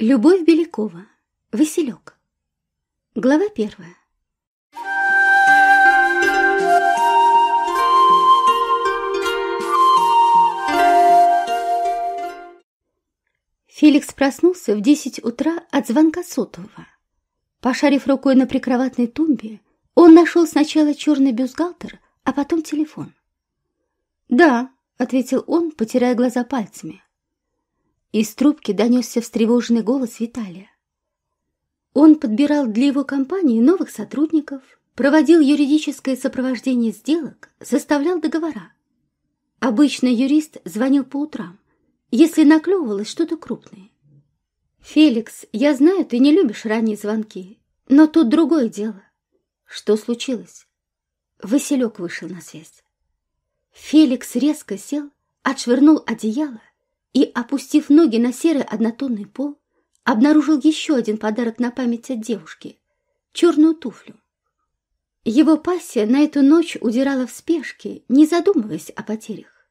Любовь Белякова. Василек. Глава первая. Феликс проснулся в десять утра от звонка сотового. Пошарив рукой на прикроватной тумбе, он нашел сначала черный бюстгальтер, а потом телефон. «Да», — ответил он, потирая глаза пальцами. Из трубки донесся встревоженный голос Виталия. Он подбирал для его компании новых сотрудников, проводил юридическое сопровождение сделок, составлял договора. Обычно юрист звонил по утрам, если наклевывалось что-то крупное. «Феликс, я знаю, ты не любишь ранние звонки, но тут другое дело». «Что случилось?» Василек вышел на связь. Феликс резко сел, отшвырнул одеяло и, опустив ноги на серый однотонный пол, обнаружил еще один подарок на память от девушки — черную туфлю. Его пассия на эту ночь удирала в спешке, не задумываясь о потерях.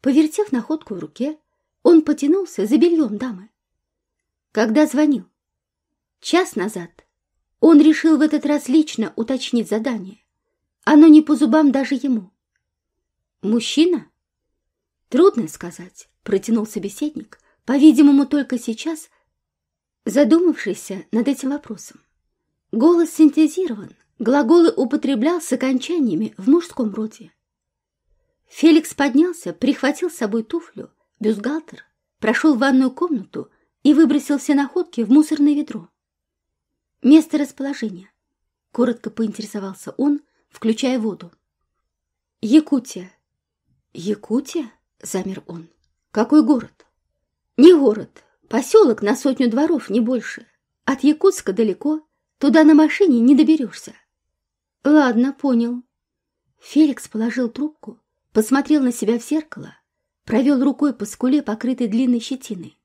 Повертев находку в руке, он потянулся за бельем дамы. Когда звонил? Час назад. Он решил в этот раз лично уточнить задание. Оно не по зубам даже ему. Мужчина? Трудно сказать протянул собеседник, по-видимому, только сейчас задумавшийся над этим вопросом. Голос синтезирован, глаголы употреблял с окончаниями в мужском роде. Феликс поднялся, прихватил с собой туфлю, бюстгальтер, прошел в ванную комнату и выбросил все находки в мусорное ведро. Место расположения. Коротко поинтересовался он, включая воду. Якутия. Якутия? Замер он. Какой город? Не город, поселок на сотню дворов, не больше. От Якутска далеко, туда на машине не доберешься. Ладно, понял. Феликс положил трубку, посмотрел на себя в зеркало, провел рукой по скуле, покрытой длинной щетиной.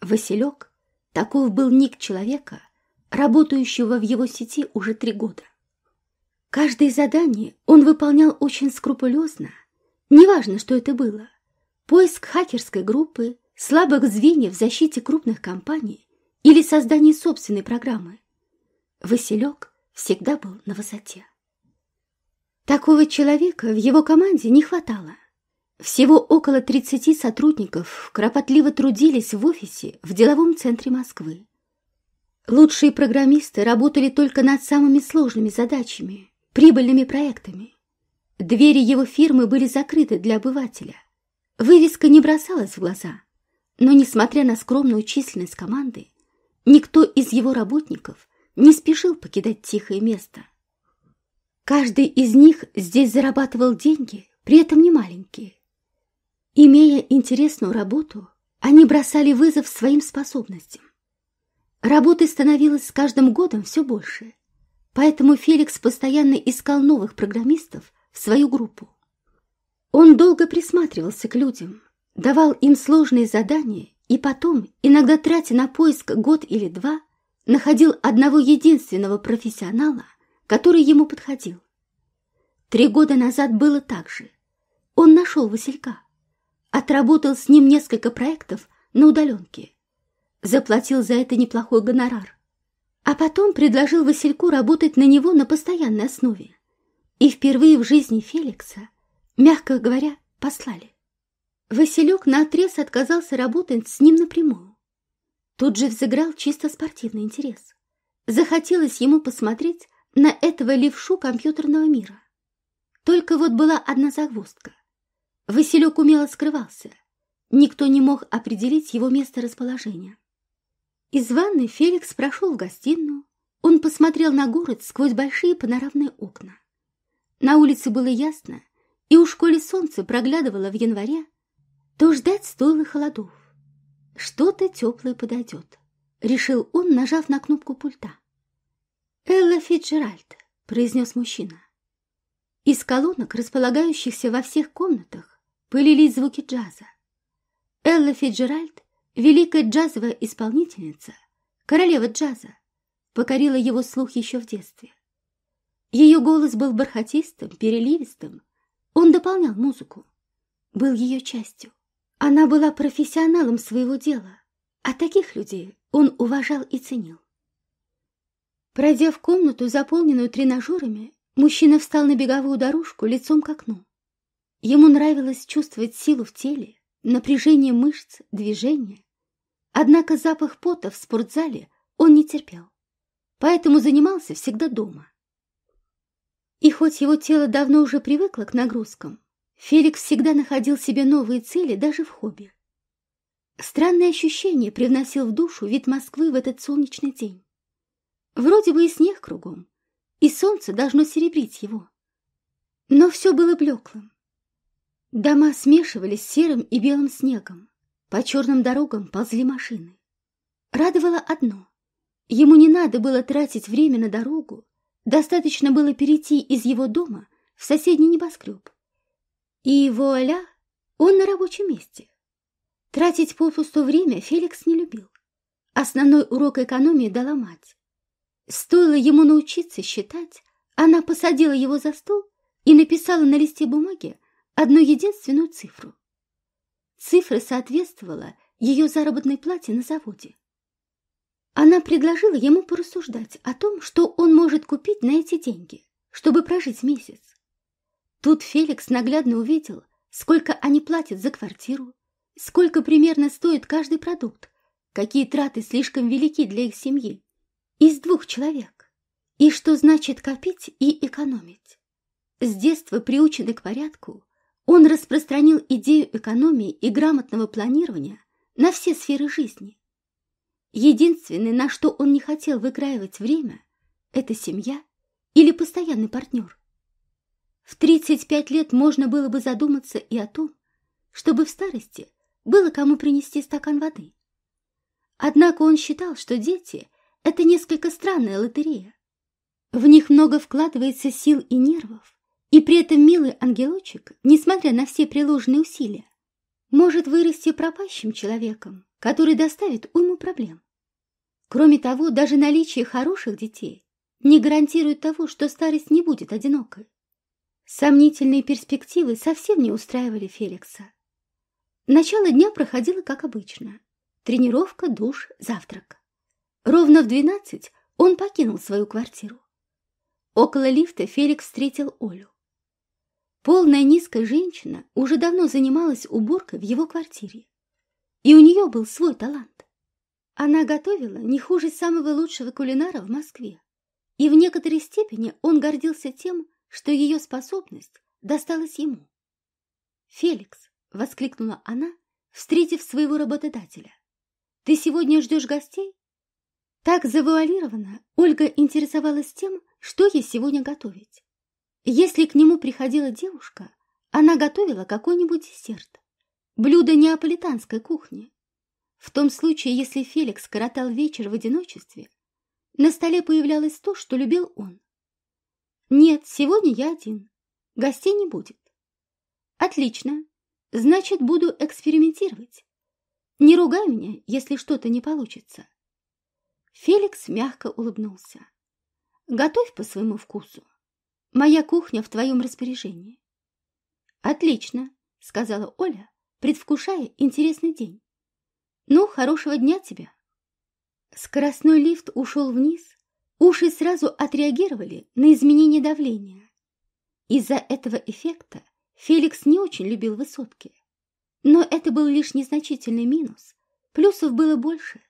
Василек, таков был ник человека, работающего в его сети уже три года. Каждое задание он выполнял очень скрупулезно, неважно, что это было — Поиск хакерской группы, слабых звеньев в защите крупных компаний или создание собственной программы. Василек всегда был на высоте. Такого человека в его команде не хватало. Всего около 30 сотрудников кропотливо трудились в офисе в деловом центре Москвы. Лучшие программисты работали только над самыми сложными задачами, прибыльными проектами. Двери его фирмы были закрыты для обывателя – Вывеска не бросалась в глаза, но, несмотря на скромную численность команды, никто из его работников не спешил покидать тихое место. Каждый из них здесь зарабатывал деньги, при этом не маленькие. Имея интересную работу, они бросали вызов своим способностям. Работы становилось с каждым годом все больше, поэтому Феликс постоянно искал новых программистов в свою группу. Он долго присматривался к людям, давал им сложные задания и потом, иногда тратя на поиск год или два, находил одного единственного профессионала, который ему подходил. Три года назад было так же. Он нашел Василька, отработал с ним несколько проектов на удаленке, заплатил за это неплохой гонорар, а потом предложил Васильку работать на него на постоянной основе. И впервые в жизни Феликса – Мягко говоря, послали. Василек наотрез отказался работать с ним напрямую. Тут же взыграл чисто спортивный интерес. Захотелось ему посмотреть на этого левшу компьютерного мира. Только вот была одна загвоздка. Василек умело скрывался. Никто не мог определить его месторасположение. Из ванны Феликс прошел в гостиную. Он посмотрел на город сквозь большие панорамные окна. На улице было ясно, и уж коли солнце проглядывало в январе, то ждать стоило холодов. Что-то теплое подойдет, решил он, нажав на кнопку пульта. «Элла Фиджеральд, произнес мужчина. Из колонок, располагающихся во всех комнатах, пылились звуки джаза. Элла Фиджеральд, великая джазовая исполнительница, королева джаза, покорила его слух еще в детстве. Ее голос был бархатистым, переливистым, он дополнял музыку, был ее частью. Она была профессионалом своего дела, а таких людей он уважал и ценил. Пройдя в комнату, заполненную тренажерами, мужчина встал на беговую дорожку лицом к окну. Ему нравилось чувствовать силу в теле, напряжение мышц, движение. Однако запах пота в спортзале он не терпел, поэтому занимался всегда дома. И хоть его тело давно уже привыкло к нагрузкам, Феликс всегда находил себе новые цели даже в хобби. Странное ощущение привносил в душу вид Москвы в этот солнечный день. Вроде бы и снег кругом, и солнце должно серебрить его. Но все было блеклым. Дома смешивались с серым и белым снегом. По черным дорогам ползли машины. Радовало одно. Ему не надо было тратить время на дорогу, Достаточно было перейти из его дома в соседний небоскреб. И вуаля, он на рабочем месте. Тратить попусту время Феликс не любил. Основной урок экономии дала мать. Стоило ему научиться считать, она посадила его за стол и написала на листе бумаги одну единственную цифру. Цифра соответствовала ее заработной плате на заводе. Она предложила ему порассуждать о том, что он может купить на эти деньги, чтобы прожить месяц. Тут Феликс наглядно увидел, сколько они платят за квартиру, сколько примерно стоит каждый продукт, какие траты слишком велики для их семьи, из двух человек, и что значит копить и экономить. С детства приученный к порядку, он распространил идею экономии и грамотного планирования на все сферы жизни. Единственное, на что он не хотел выкраивать время, это семья или постоянный партнер. В 35 лет можно было бы задуматься и о том, чтобы в старости было кому принести стакан воды. Однако он считал, что дети – это несколько странная лотерея. В них много вкладывается сил и нервов, и при этом милый ангелочек, несмотря на все приложенные усилия, может вырасти пропащим человеком который доставит уйму проблем. Кроме того, даже наличие хороших детей не гарантирует того, что старость не будет одинокой. Сомнительные перспективы совсем не устраивали Феликса. Начало дня проходило как обычно. Тренировка, душ, завтрак. Ровно в двенадцать он покинул свою квартиру. Около лифта Феликс встретил Олю. Полная низкая женщина уже давно занималась уборкой в его квартире. И у нее был свой талант. Она готовила не хуже самого лучшего кулинара в Москве. И в некоторой степени он гордился тем, что ее способность досталась ему. «Феликс!» — воскликнула она, встретив своего работодателя. «Ты сегодня ждешь гостей?» Так завуалированно Ольга интересовалась тем, что ей сегодня готовить. Если к нему приходила девушка, она готовила какой-нибудь десерт. Блюдо неаполитанской кухни. В том случае, если Феликс коротал вечер в одиночестве, на столе появлялось то, что любил он. «Нет, сегодня я один. Гостей не будет». «Отлично. Значит, буду экспериментировать. Не ругай меня, если что-то не получится». Феликс мягко улыбнулся. «Готовь по своему вкусу. Моя кухня в твоем распоряжении». «Отлично», — сказала Оля, предвкушая интересный день. «Ну, хорошего дня тебе!» Скоростной лифт ушел вниз, уши сразу отреагировали на изменение давления. Из-за этого эффекта Феликс не очень любил высотки. Но это был лишь незначительный минус, плюсов было больше.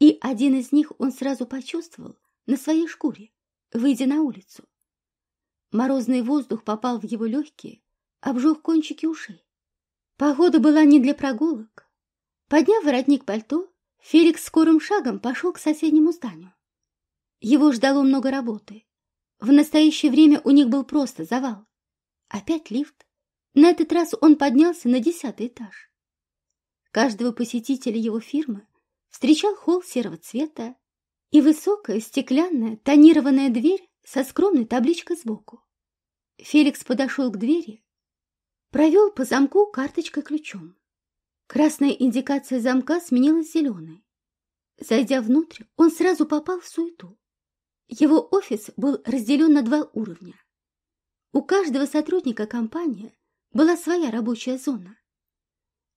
И один из них он сразу почувствовал на своей шкуре, выйдя на улицу. Морозный воздух попал в его легкие, обжег кончики ушей. Погода была не для прогулок. Подняв воротник пальто, Феликс скорым шагом пошел к соседнему зданию. Его ждало много работы. В настоящее время у них был просто завал. Опять лифт. На этот раз он поднялся на десятый этаж. Каждого посетителя его фирмы встречал холл серого цвета и высокая стеклянная тонированная дверь со скромной табличкой сбоку. Феликс подошел к двери Провел по замку карточкой-ключом. Красная индикация замка сменилась зеленой. Зайдя внутрь, он сразу попал в суету. Его офис был разделен на два уровня. У каждого сотрудника компании была своя рабочая зона.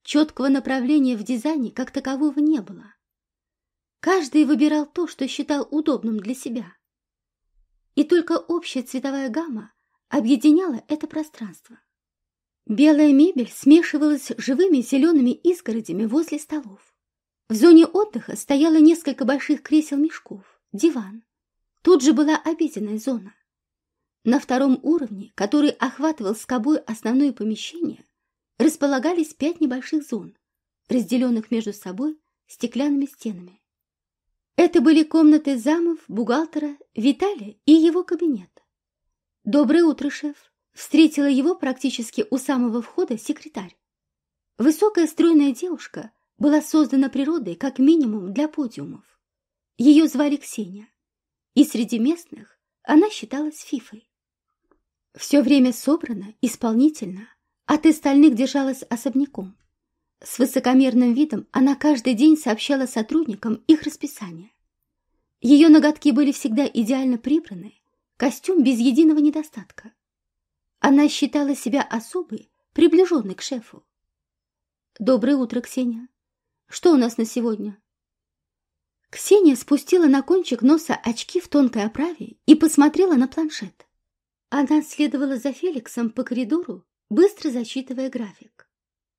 Четкого направления в дизайне как такового не было. Каждый выбирал то, что считал удобным для себя. И только общая цветовая гамма объединяла это пространство. Белая мебель смешивалась с живыми зелеными изгородями возле столов. В зоне отдыха стояло несколько больших кресел-мешков, диван. Тут же была обеденная зона. На втором уровне, который охватывал скобой основное помещение, располагались пять небольших зон, разделенных между собой стеклянными стенами. Это были комнаты замов, бухгалтера, Виталия и его кабинет. «Доброе утро, шеф!» встретила его практически у самого входа секретарь. Высокая стройная девушка была создана природой как минимум для подиумов. Ее звали Ксения, и среди местных она считалась фифой. Все время собрана, исполнительно, от а остальных держалась особняком. С высокомерным видом она каждый день сообщала сотрудникам их расписание. Ее ноготки были всегда идеально прибраны, костюм без единого недостатка. Она считала себя особой, приближенной к шефу. «Доброе утро, Ксения. Что у нас на сегодня?» Ксения спустила на кончик носа очки в тонкой оправе и посмотрела на планшет. Она следовала за Феликсом по коридору, быстро зачитывая график.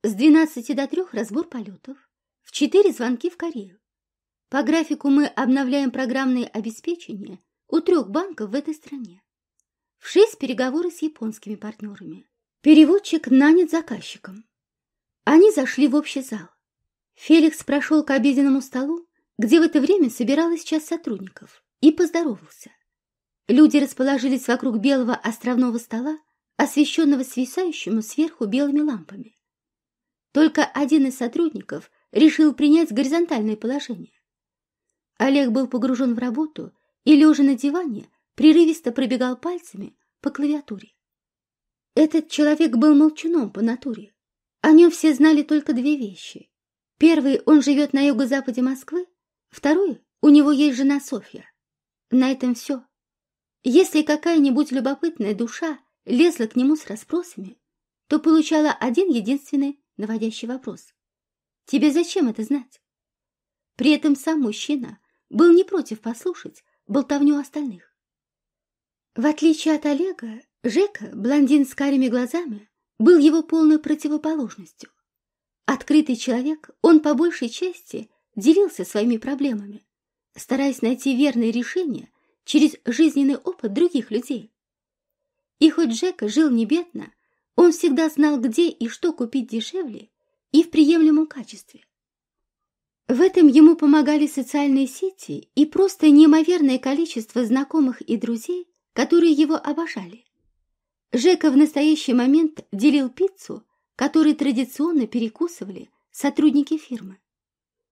С 12 до 3 разбор полетов, в 4 звонки в Корею. По графику мы обновляем программное обеспечение у трех банков в этой стране. В шесть переговоры с японскими партнерами. Переводчик нанят заказчиком. Они зашли в общий зал. Феликс прошел к обеденному столу, где в это время собиралась часть сотрудников, и поздоровался. Люди расположились вокруг белого островного стола, освещенного свисающими сверху белыми лампами. Только один из сотрудников решил принять горизонтальное положение. Олег был погружен в работу и, лежа на диване, прерывисто пробегал пальцами по клавиатуре. Этот человек был молчуном по натуре. О нем все знали только две вещи. Первый – он живет на юго-западе Москвы. Второй – у него есть жена Софья. На этом все. Если какая-нибудь любопытная душа лезла к нему с расспросами, то получала один единственный наводящий вопрос. «Тебе зачем это знать?» При этом сам мужчина был не против послушать болтовню остальных. В отличие от Олега, Жека, блондин с карими глазами, был его полной противоположностью. Открытый человек, он по большей части делился своими проблемами, стараясь найти верные решения через жизненный опыт других людей. И хоть Жека жил не бедно, он всегда знал, где и что купить дешевле и в приемлемом качестве. В этом ему помогали социальные сети и просто неимоверное количество знакомых и друзей, которые его обожали. Жека в настоящий момент делил пиццу, которой традиционно перекусывали сотрудники фирмы.